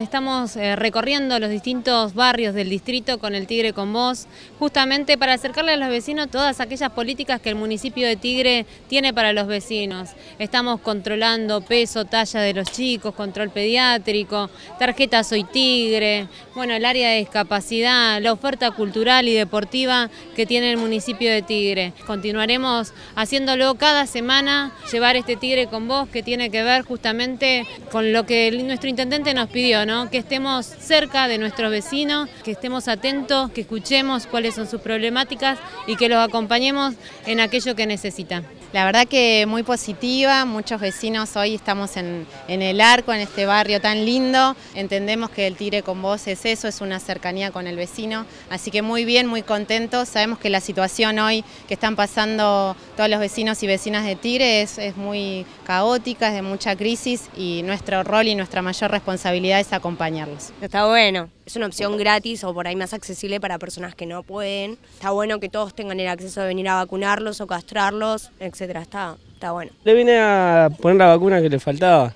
Estamos eh, recorriendo los distintos barrios del distrito con el Tigre con Voz, justamente para acercarle a los vecinos todas aquellas políticas que el municipio de Tigre tiene para los vecinos. Estamos controlando peso, talla de los chicos, control pediátrico, tarjeta Soy Tigre, bueno, el área de discapacidad, la oferta cultural y deportiva que tiene el municipio de Tigre. Continuaremos haciéndolo cada semana, llevar este Tigre con Voz que tiene que ver justamente con lo que nuestro intendente nos pidió que estemos cerca de nuestros vecinos, que estemos atentos, que escuchemos cuáles son sus problemáticas y que los acompañemos en aquello que necesitan. La verdad que muy positiva, muchos vecinos hoy estamos en, el arco, en este barrio tan lindo, entendemos que el Tire con Vos es eso, es una cercanía con el vecino, así que muy bien, muy contentos, sabemos que la situación hoy que están pasando todos los vecinos y vecinas de Tire es, muy caótica, es de mucha crisis y nuestro rol y nuestra mayor responsabilidad es acompañarlos. Está bueno, es una opción gratis o por ahí más accesible para personas que no pueden. Está bueno que todos tengan el acceso de venir a vacunarlos o castrarlos, etcétera. Está, está bueno. Le vine a poner la vacuna que le faltaba.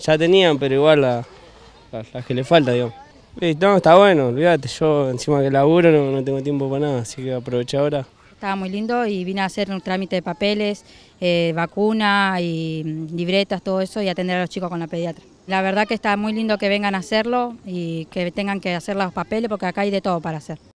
Ya tenían, pero igual las la, que le falta, digamos. No, está bueno, olvídate, yo encima que laburo no, no tengo tiempo para nada, así que aproveché ahora estaba muy lindo y vine a hacer un trámite de papeles, eh, vacuna y mm, libretas, todo eso y atender a los chicos con la pediatra. La verdad que está muy lindo que vengan a hacerlo y que tengan que hacer los papeles porque acá hay de todo para hacer.